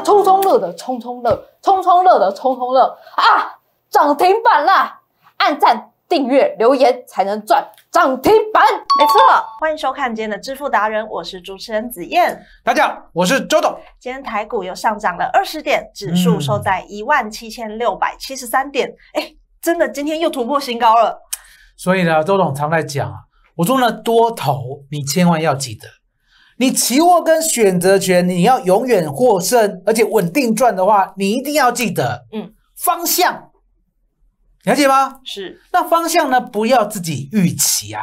冲冲乐的冲冲乐，冲冲乐的冲冲乐啊！涨停板啦！按赞、订阅、留言才能赚涨停板。没错，欢迎收看今天的《致富达人》，我是主持人子燕。大家好，我是周董。今天台股又上涨了二十点，指数收在一万七千六百七十三点。哎，真的，今天又突破新高了。所以呢，周董常在讲啊，我做了多头，你千万要记得。你期货跟选择权，你要永远获胜，而且稳定赚的话，你一定要记得，嗯，方向，了解吗？是。那方向呢？不要自己预期啊，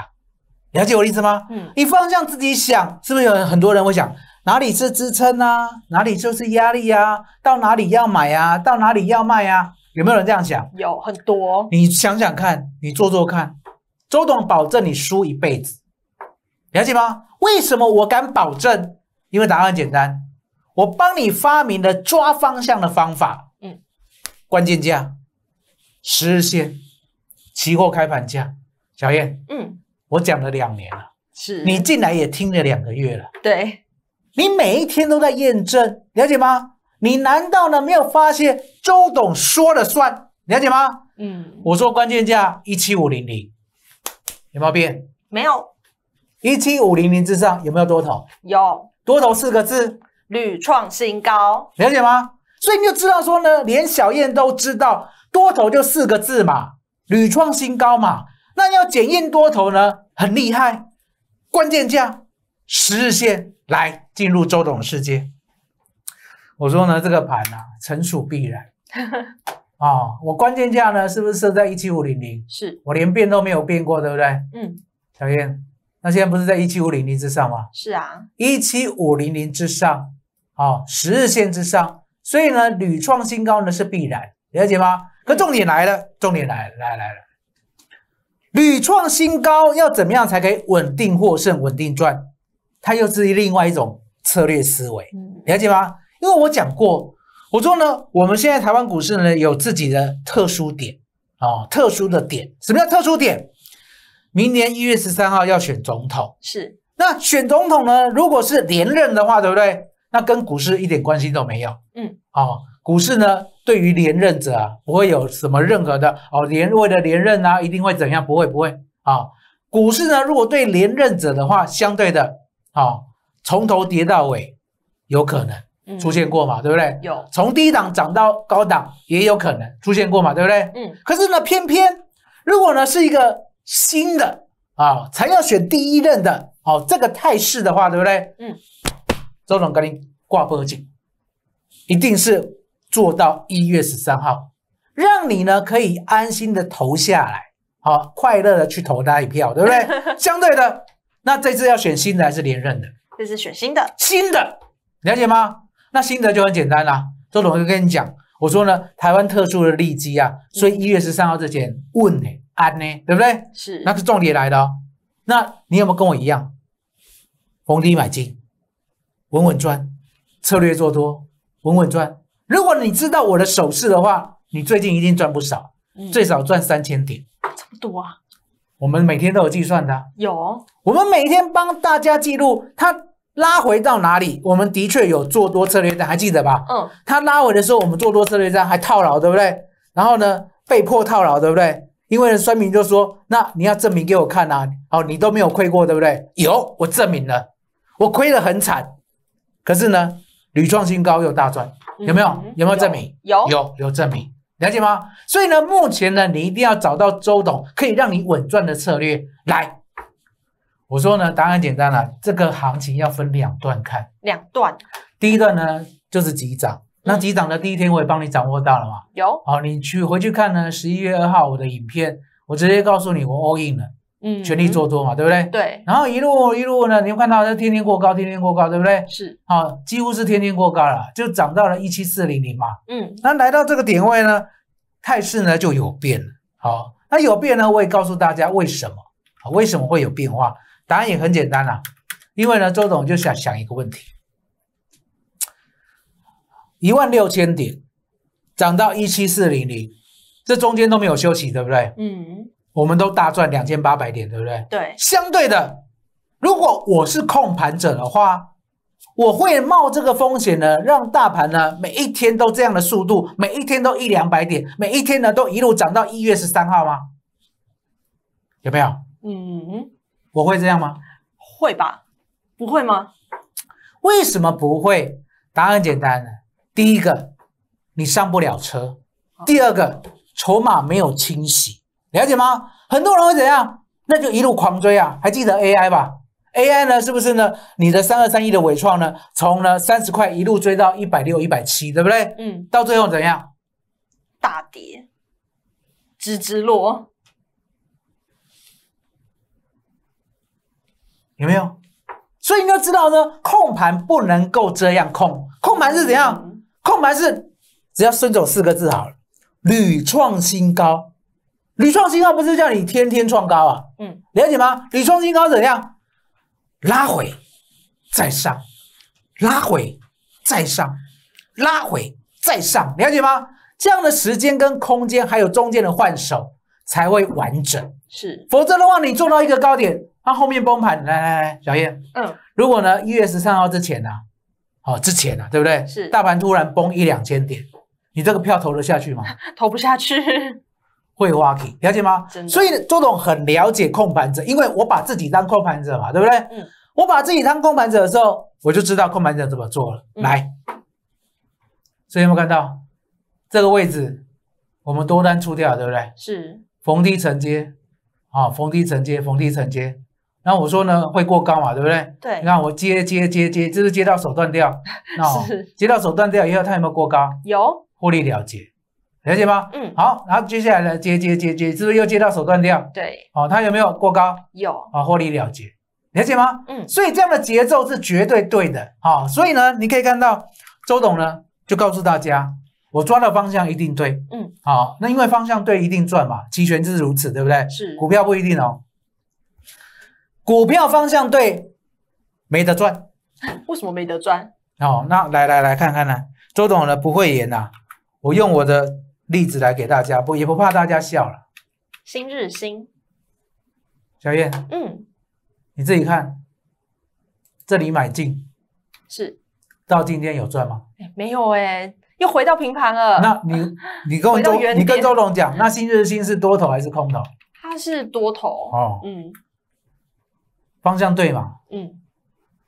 了解我的意思吗？嗯。你方向自己想，是不是有很多人会想哪里是支撑啊，哪里就是压力呀？到哪里要买呀？到哪里要卖呀？有没有人这样想？有很多。你想想看，你做做看，周董保证你输一辈子，了解吗？为什么我敢保证？因为答案很简单，我帮你发明了抓方向的方法。嗯，关键价，十日线，期货开盘价。小燕，嗯，我讲了两年了，是你进来也听了两个月了。对，你每一天都在验证，了解吗？你难道呢没有发现周董说了算，了解吗？嗯，我说关键价一七五零零，有没有变？没有。一七五零零之上有没有多头？有，多头四个字，屡创新高，了解吗？所以你就知道说呢，连小燕都知道多头就四个字嘛，屡创新高嘛。那要检验多头呢，很厉害，关键价十日线来进入周董的世界。我说呢，这个盘啊，成熟必然。啊，我关键价呢，是不是设在一七五零零？是，我连变都没有变过，对不对？嗯，小燕。那现在不是在一七五零零之上吗？是啊，一七五零零之上，啊，十日线之上，所以呢，屡创新高呢是必然，了解吗？可重点来了，重点来，来，来，了，屡创新高要怎么样才可以稳定获胜、稳定赚？它又是另外一种策略思维，了解吗？因为我讲过，我说呢，我们现在台湾股市呢有自己的特殊点，啊，特殊的点，什么叫特殊点？明年一月十三号要选总统，是那选总统呢？如果是连任的话，对不对？那跟股市一点关系都没有。嗯，啊，股市呢，对于连任者啊，不会有什么任何的哦，连位的连任啊，一定会怎样？不会，不会啊。股市呢，如果对连任者的话，相对的，哦，从头跌到尾，有可能出现过嘛？对不对？有从低档涨到高档，也有可能出现过嘛？对不对？嗯。可是呢，偏偏如果呢是一个。新的啊，才要选第一任的，好，这个态势的话，对不对？嗯，周总跟您挂脖证，一定是做到一月十三号，让你呢可以安心的投下来，好，快乐的去投那一票，对不对？相对的，那这次要选新的还是连任的？这次选新的，新的，了解吗？那新的就很简单啦，周总跟跟你讲，我说呢，台湾特殊的利基啊，所以一月十三号之前问呢。安呢，对不对？是，那是重点来了。那你有没有跟我一样，逢低买进，稳稳赚策略做多，稳稳赚。如果你知道我的手势的话，你最近一定赚不少，最少赚三千点，这么多啊！我们每天都有计算的，有。我们每天帮大家记录它拉回到哪里。我们的确有做多策略的，还记得吧？嗯。它拉回的时候，我们做多策略的还套牢，对不对？然后呢，被迫套牢，对不对？因为孙明就说：“那你要证明给我看啊！好，你都没有亏过，对不对？有，我证明了，我亏得很惨，可是呢，屡创新高又大赚，有没有？有没有证明？有，有，有证明，了解吗？所以呢，目前呢，你一定要找到周董可以让你稳赚的策略来。我说呢，答案简单了，这个行情要分两段看。两段，第一段呢，就是急涨。”那急涨的第一天，我也帮你掌握到了嘛。有，好，你去回去看呢，十一月二号我的影片，我直接告诉你，我 all in 了，嗯，全力做多嘛，对不对？对。然后一路一路呢，你会看到它天天过高，天天过高，对不对？是。好，几乎是天天过高了，就涨到了一七四零零嘛。嗯。那来到这个点位呢，态势呢就有变了。好，那有变呢，我也告诉大家为什么，为什么会有变化？答案也很简单啦，因为呢，周总就想想一个问题。一万六千点涨到一七四零零，这中间都没有休息，对不对？嗯，我们都大赚两千八百点，对不对？对。相对的，如果我是控盘者的话，我会冒这个风险呢？让大盘呢每一天都这样的速度，每一天都一两百点，每一天呢都一路涨到一月十三号吗？有没有？嗯，我会这样吗？会吧？不会吗？为什么不会？答案简单。第一个，你上不了车；第二个，筹码没有清洗，了解吗？很多人会怎样？那就一路狂追啊！还记得 AI 吧？AI 呢？是不是呢？你的三二三一的伟创呢？从呢三十块一路追到一百六、一百七，对不对？嗯，到最后怎样？大跌，直直落，有没有？所以你要知道呢，控盘不能够这样控，控盘是怎样？空白是，只要孙走四个字好了，屡创新高，屡创新高不是叫你天天创高啊，嗯，了解吗？屡创新高怎样？拉回，再上，拉回，再上，拉回，再上，了解吗？这样的时间跟空间，还有中间的换手才会完整，是，否则的话，你做到一个高点，它后面崩盘。来来来，小叶，嗯，如果呢，一月十三号之前呢？好之前啊，对不对？是大盘突然崩一两千点，你这个票投得下去吗？投不下去，会挖坑，了解吗？所以周董很了解控盘者，因为我把自己当控盘者嘛，对不对？嗯。我把自己当控盘者的时候，我就知道控盘者怎么做了。来，所以有没有看到这个位置？我们多单出掉，对不对？是逢低承接，啊，逢低承接，逢低承接。然后我说呢，会过高嘛，对不对？对。你看我接接接接，这是接到手断掉，是。接到手断掉，以后它有没有过高？有。获利了结，了解吗？嗯。好，然后接下来呢，接接接接，是不是又接到手断掉？对。哦，它有没有过高？有。啊，获利了结，了解吗？嗯。所以这样的节奏是绝对对的，好。所以呢，你可以看到周董呢，就告诉大家，我抓的方向一定对。嗯。好，那因为方向对，一定赚嘛，期权就是如此，对不对？是。股票不一定哦。股票方向对，没得赚。为什么没得赚？哦，那来来来看看呢。周董呢不会演呐，我用我的例子来给大家，不也不怕大家笑了。新日新，小月，嗯，你自己看，这里买进，是，到今天有赚吗？没有哎，又回到平盘了。那你你跟周你跟周董讲，那新日新是多头还是空头？它是多头。哦，嗯。方向对嘛？嗯，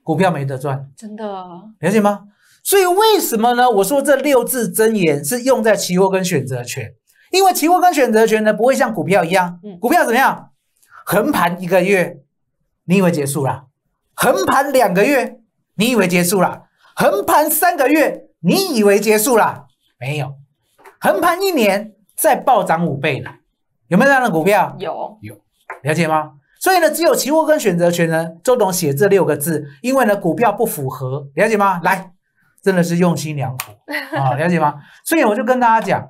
股票没得赚，真的了解吗？所以为什么呢？我说这六字真言是用在期货跟选择权，因为期货跟选择权呢不会像股票一样，股票怎么样？横盘一个月，你以为结束了？横盘两个月，你以为结束了？横盘三个月，你以为结束了？没有，横盘一年再暴涨五倍了，有没有这样的股票？有，有，了解吗？所以呢，只有期货跟选择权呢，周董写这六个字，因为呢，股票不符合，了解吗？来，真的是用心良苦啊，了解吗？所以我就跟大家讲，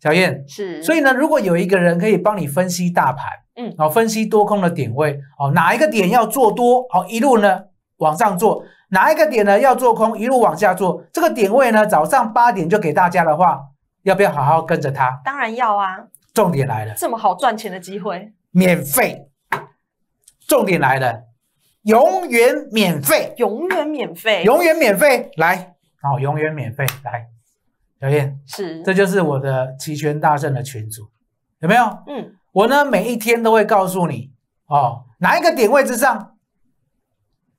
小燕是，所以呢，如果有一个人可以帮你分析大盘，嗯，啊，分析多空的点位，哦，哪一个点要做多，哦，一路呢往上做，哪一个点呢要做空，一路往下做，这个点位呢，早上八点就给大家的话，要不要好好跟着他？当然要啊。重点来了，这么好赚钱的机会，免费。重点来了，永远免费，永远免费，永远免费，来，好，永远免费，来，小燕，是，这就是我的齐全大圣的群主，有没有？嗯，我呢，每一天都会告诉你，哦，哪一个点位之上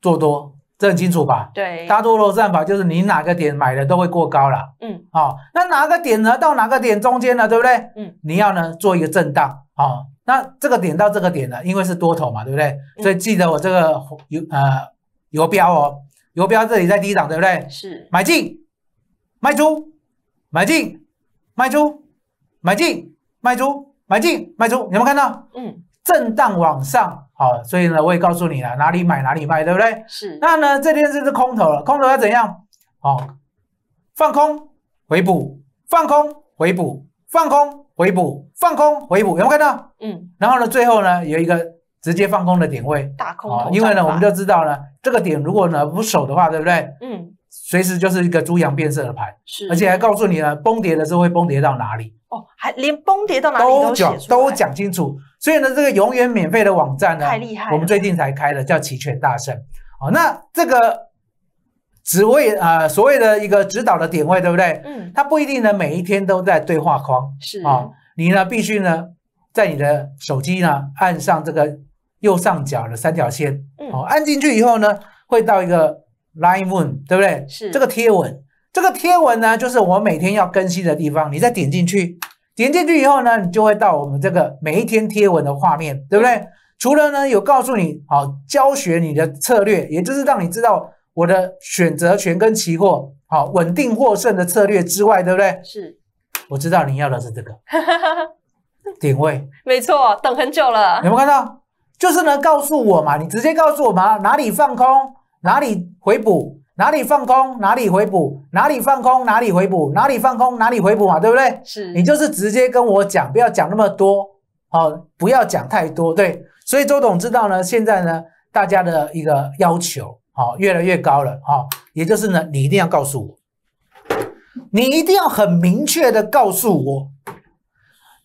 做多，很清楚吧？对，大多多战法就是你哪个点买的都会过高了，嗯，好，那哪个点呢到哪个点中间了，对不对？嗯，你要呢做一个震荡，好。那这个点到这个点呢？因为是多头嘛，对不对？所以记得我这个油呃油标哦，油标这里在低档，对不对？是买进，卖出，买进，卖出，买进，卖出，买进，卖出。有没有看到？嗯，震荡往上。好，所以呢，我也告诉你了，哪里买哪里卖，对不对？是。那呢，这边就是空头了，空头要怎样？好，放空回补，放空回补，放空。回补放空回补有没有看到？嗯，然后呢，最后呢有一个直接放空的点位，大空因为呢我们都知道呢，这个点如果呢不守的话，对不对？嗯，随时就是一个猪羊变色的牌，是，而且还告诉你呢，崩跌的时候会崩跌到哪里哦，还连崩跌到哪里都讲都讲清楚，所以呢这个永远免费的网站呢，太厉害，我们最近才开的，叫齐全大圣哦，那这个。职位啊，所谓的一个指导的点位，对不对？嗯，它不一定呢，每一天都在对话框。是啊，你呢必须呢，在你的手机呢按上这个右上角的三条线。嗯，好，按进去以后呢，会到一个 live one，对不对？是这个贴文，这个贴文呢就是我每天要更新的地方。你再点进去，点进去以后呢，你就会到我们这个每一天贴文的画面，对不对？除了呢有告诉你，好教学你的策略，也就是让你知道。我的选择权跟期货，好稳定获胜的策略之外，对不对？是，我知道你要的是这个 点位，没错，等很久了，有没有看到？就是能告诉我嘛，你直接告诉我嘛，哪里放空，哪里回补，哪里放空，哪里回补，哪里放空，哪里回补，哪里放空，哪里回补嘛，对不对？是，你就是直接跟我讲，不要讲那么多，好，不要讲太多，对。所以周董知道呢，现在呢，大家的一个要求。好，越来越高了，好，也就是呢，你一定要告诉我，你一定要很明确的告诉我，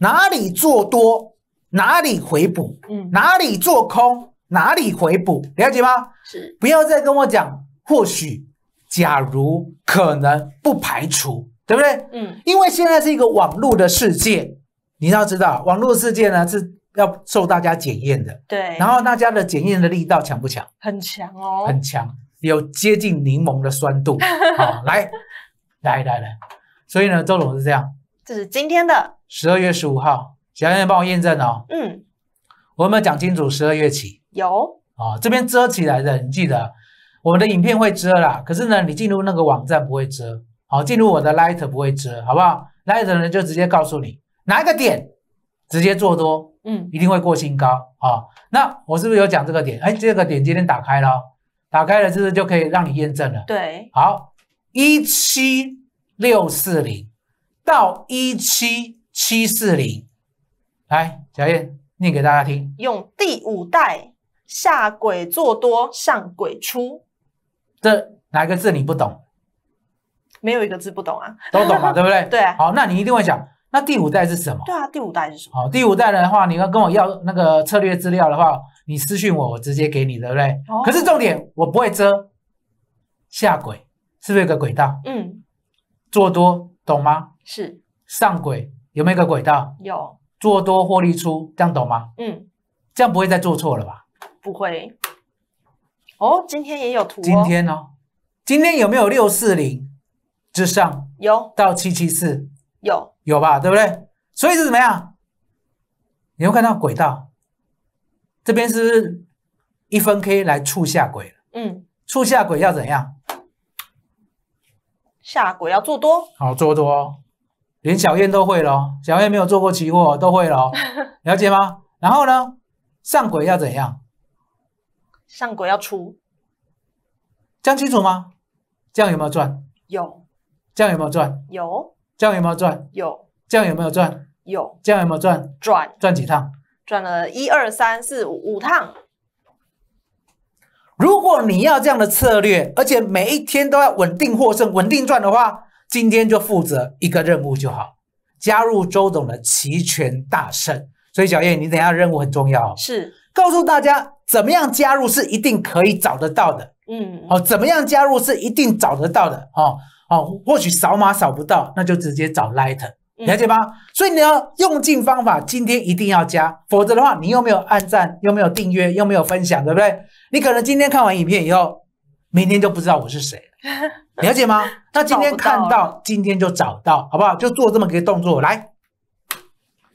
哪里做多，哪里回补，嗯，哪里做空，哪里回补，了解吗？是，不要再跟我讲或许，假如，可能，不排除，对不对？嗯，因为现在是一个网络的世界，你要知道，网络世界呢是。要受大家检验的，对，然后大家的检验的力道强不强？很强哦，很强，有接近柠檬的酸度。好，来，来，来，，所以呢，周总是这样，这是今天的十二月十五号，小燕帮我验证哦。嗯，我有没有讲清楚？十二月起有啊，这边遮起来的，你记得，我们的影片会遮啦，可是呢，你进入那个网站不会遮，好，进入我的 Light 不会遮，好不好？Light r 呢，就直接告诉你哪一个点，直接做多。嗯，一定会过新高啊！那我是不是有讲这个点？哎，这个点今天打开了，打开了不是就可以让你验证了。对，好，一七六四零到一七七四零，来，小燕念给大家听，用第五代下轨做多，上轨出，这哪个字你不懂？没有一个字不懂啊，都懂嘛，对不对？对啊。好，那你一定会想。那第五代是什么？对啊，第五代是什么？好，第五代的话，你要跟我要那个策略资料的话，你私信我，我直接给你，对不对？哦。可是重点，我不会遮下轨，是不是有个轨道？嗯。做多，懂吗？是。上轨有没有个轨道？有。做多获利出，这样懂吗？嗯。这样不会再做错了吧？不会。哦，今天也有图。今天呢？今天有没有六四零之上？有。到七七四？有。有吧，对不对？所以是怎么样？你会看到轨道，这边是一分 K 来促下轨嗯，促下轨要怎样？下轨要做多。好，做多，连小燕都会喽。小燕没有做过期货，都会喽，了解吗？然后呢，上轨要怎样？上轨要出。样清楚吗？这样有没有赚？有。这样有没有赚？有。这样有没有赚？有。这样有没有赚？有。这样有没有赚？赚。赚几趟？赚了一二三四五五趟。如果你要这样的策略，而且每一天都要稳定获胜、稳定赚的话，今天就负责一个任务就好。加入周董的齐全大胜。所以小叶，你等下任务很重要是。告诉大家怎么样加入是一定可以找得到的。嗯。哦，怎么样加入是一定找得到的哦。哦，或许扫码扫不到，那就直接找 Light，了解吗？所以你要用尽方法，今天一定要加，否则的话，你又没有按赞，又没有订阅，又没有分享，对不对？你可能今天看完影片以后，明天就不知道我是谁了，了解吗？那今天看到，今天就找到，好不好？就做这么个动作来，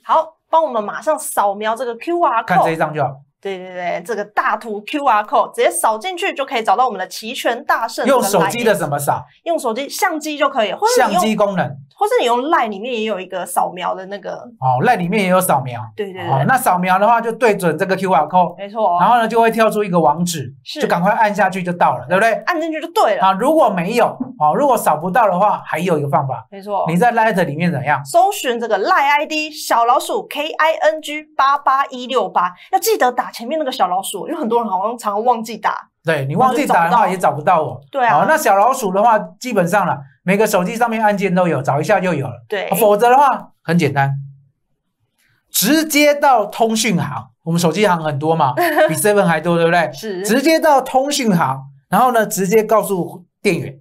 好，帮我们马上扫描这个 QR，看这一张就好。对对对，这个大图 QR code 直接扫进去就可以找到我们的齐全大圣。用手机的怎么扫？用手机相机就可以，或者相机功能，或是你用 Line 里面也有一个扫描的那个。哦，l i n e 里面也有扫描。对对对。哦，那扫描的话就对准这个 QR code，没错。然后呢，就会跳出一个网址，是就赶快按下去就到了，对不对？按进去就对了。啊，如果没有哦，如果扫不到的话，还有一个方法，没错，你在 l i line 里面怎样？搜寻这个 Line ID 小老鼠 K I N G 八八一六八，要记得打。前面那个小老鼠，因为很多人好像常常忘记打。对你忘记打的话，也找不到我。对啊。好，那小老鼠的话，基本上了每个手机上面按键都有，找一下就有了。对。否则的话，很简单，直接到通讯行，我们手机行很多嘛，比 seven 还多，对不对？是。直接到通讯行，然后呢，直接告诉店员，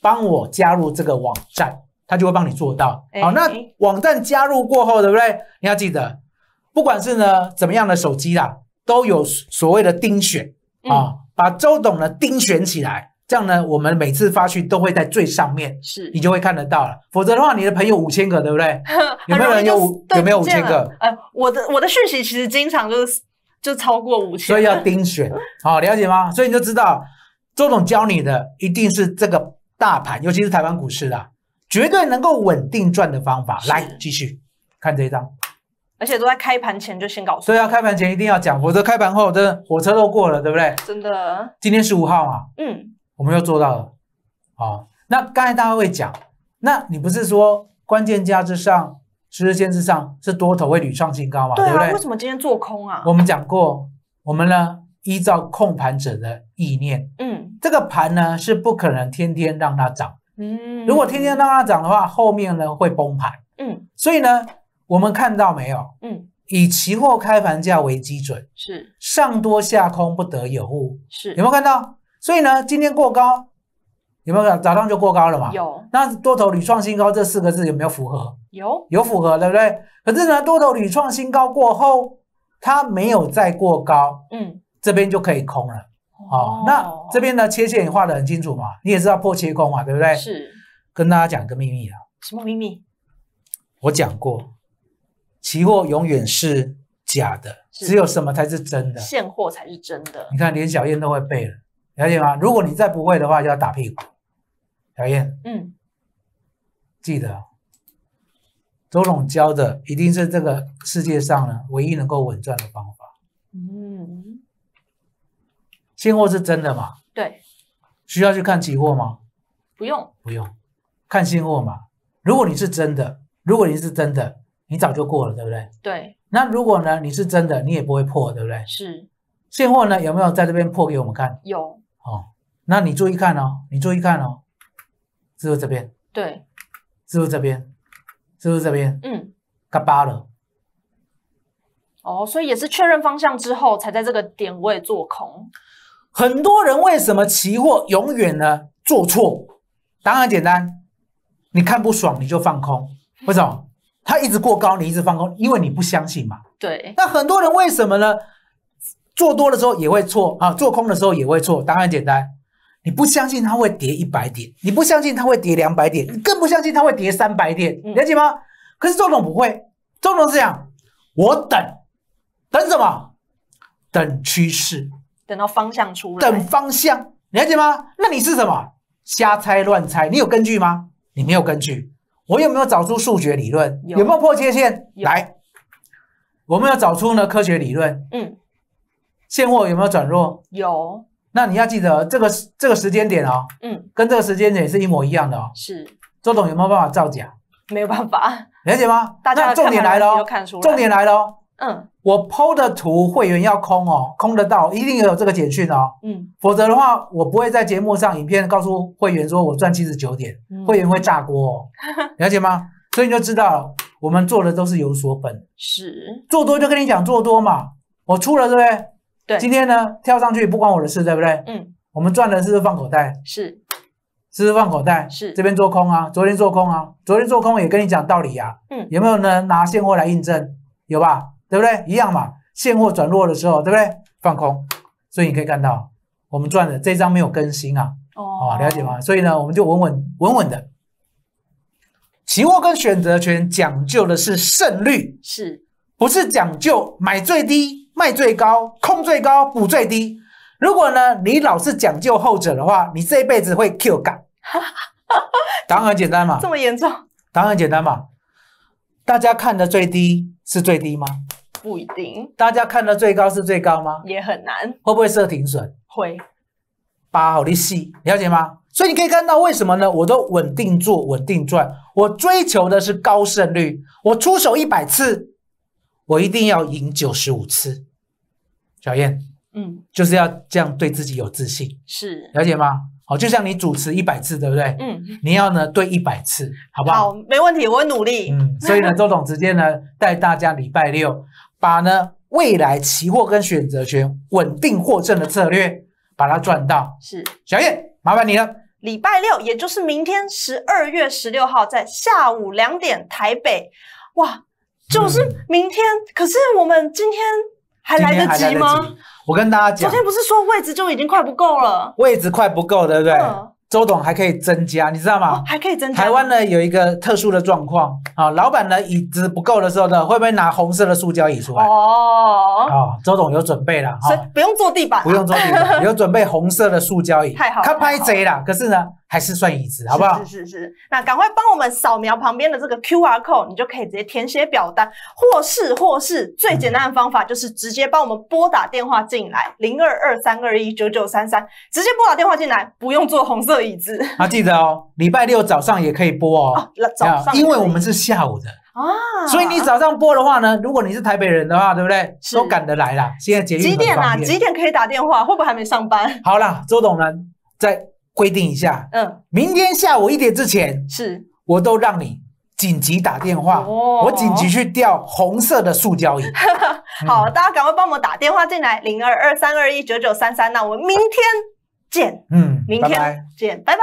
帮我加入这个网站，他就会帮你做到。好，那网站加入过后，对不对？你要记得，不管是呢怎么样的手机啦。都有所谓的丁选啊，把周董呢丁选起来，这样呢，我们每次发去都会在最上面，是，你就会看得到了。否则的话，你的朋友五千个，对不对？有没有人有五？有没有五千个？哎，我的我的讯息其实经常都 就超过五千，所以要丁选，好了解吗？所以你就知道，周总教你的一定是这个大盘，尤其是台湾股市的，绝对能够稳定赚的方法。来继续看这一张。而且都在开盘前就先告诉，对啊，开盘前一定要讲，否则开盘后真的火车都过了，对不对？真的。今天十五号嘛。嗯。我们又做到了，好。那刚才大家会讲，那你不是说关键价之上、十日线之上是多头会屡创新高嘛？对啊，为什么今天做空啊？我们讲过，我们呢依照控盘者的意念，嗯，这个盘呢是不可能天天让它涨，嗯，如果天天让它涨的话，后面呢会崩盘，嗯，所以呢。我们看到没有？嗯，以期货开盘价为基准，是上多下空不得有误。是有没有看到？所以呢，今天过高，有没有早早上就过高了嘛？有。那多头屡创新高这四个字有没有符合？有，有符合，对不对？可是呢，多头屡创新高过后，它没有再过高。嗯，这边就可以空了。哦，那这边呢，切线也画得很清楚嘛。你也知道破切空嘛，对不对？是。跟大家讲一个秘密啊。什么秘密？我讲过。期货永远是假的，只有什么才是真的？现货才是真的。你看，连小燕都会背了，了解吗？如果你再不会的话，就要打屁股。小燕，嗯，记得，周总教的一定是这个世界上呢唯一能够稳赚的方法。嗯，现货是真的吗？对。需要去看期货吗？不用，不用，看现货嘛。如果你是真的，如果你是真的。你早就过了，对不对？对。那如果呢？你是真的，你也不会破，对不对？是。现货呢？有没有在这边破给我们看？有。哦，那你注意看哦，你注意看哦，是不是这边？对。是不是这边？是不是这边？嗯。嘎巴了。哦，所以也是确认方向之后，才在这个点位做空。很多人为什么期货永远呢做错？当然简单，你看不爽你就放空，为什么？它一直过高，你一直放空，因为你不相信嘛。对。那很多人为什么呢？做多的时候也会错啊，做空的时候也会错。答案简单，你不相信它会跌一百点，你不相信它会跌两百点，你更不相信它会跌三百点，了解吗？可是周总不会，周总是讲，我等等什么？等趋势，等到方向出来，等方向，了解吗？那你是什么？瞎猜乱猜，你有根据吗？你没有根据。我有没有找出数学理论？有没有破界线？来，我们要找出呢科学理论。嗯，现货有没有转弱？有。那你要记得这个这个时间点哦。嗯，跟这个时间点是一模一样的哦。是。周董有没有办法造假？没有办法。了解吗？家重点来了哦。重点来了哦。嗯，我抛的图会员要空哦，空得到一定有这个简讯哦。嗯，否则的话我不会在节目上影片告诉会员说我赚七十九点，会员会炸锅，哦，了解吗？所以你就知道我们做的都是有所本。是，做多就跟你讲做多嘛，我出了对不？对。对，今天呢跳上去不关我的事，对不对？嗯。我们赚的是放口袋，是，是放口袋，是这边做空啊，昨天做空啊，昨天做空也跟你讲道理呀。嗯。有没有呢？拿现货来印证，有吧？对不对？一样嘛。现货转弱的时候，对不对？放空。所以你可以看到，我们赚的这一张没有更新啊。哦。了解吗？所以呢，我们就稳稳稳稳的。期货跟选择权讲究的是胜率，是，不是讲究买最低，卖最高，空最高，补最低。如果呢，你老是讲究后者的话，你这一辈子会 Q 答案很简单嘛。这么严重？答案很简单嘛。大家看的最低是最低吗？不一定，大家看的最高是最高吗？也很难，会不会设停损？会，八好利息，了解吗？所以你可以看到为什么呢？我都稳定做，稳定赚，我追求的是高胜率。我出手一百次，我一定要赢九十五次。小燕，嗯，就是要这样对自己有自信，是，了解吗？好，就像你主持一百次，对不对？嗯，你要呢对一百次，好不好？好，没问题，我会努力。嗯，所以呢，周董直接呢带大家礼拜六。把呢未来期货跟选择权稳定获胜的策略，把它赚到。是小燕，麻烦你了。礼拜六，也就是明天十二月十六号，在下午两点台北，哇，就是明天。可是我们今天还来得及吗？我跟大家讲，昨天不是说位置就已经快不够了，位置快不够，对不对？周董还可以增加，你知道吗？还可以增加。台湾呢有一个特殊的状况，啊，老板的椅子不够的时候呢，会不会拿红色的塑胶椅出来？哦，啊，周董有准备了哈，不用坐地板，不用坐地板，有准备红色的塑胶椅。太好，他拍贼了，可是呢？还是算椅子，好不好？是是是，那赶快帮我们扫描旁边的这个 Q R code，你就可以直接填写表单，或是或是最简单的方法就是直接帮我们拨打电话进来，零二二三二一九九三三，直接拨打电话进来，不用坐红色椅子。那 记得哦，礼拜六早上也可以拨哦，早上，因为我们是下午的啊，所以你早上播的话呢，如果你是台北人的话，对不对？都赶得来啦。现在几点啊？几点可以打电话？会不会还没上班？好啦，周董呢，在。规定一下，嗯，明天下午一点之前，是，我都让你紧急打电话，我紧急去调红色的塑胶椅。好，大家赶快帮我打电话进来，零二二三二一九九三三。那我们明天见，嗯，明天见，拜拜。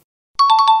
Thank you.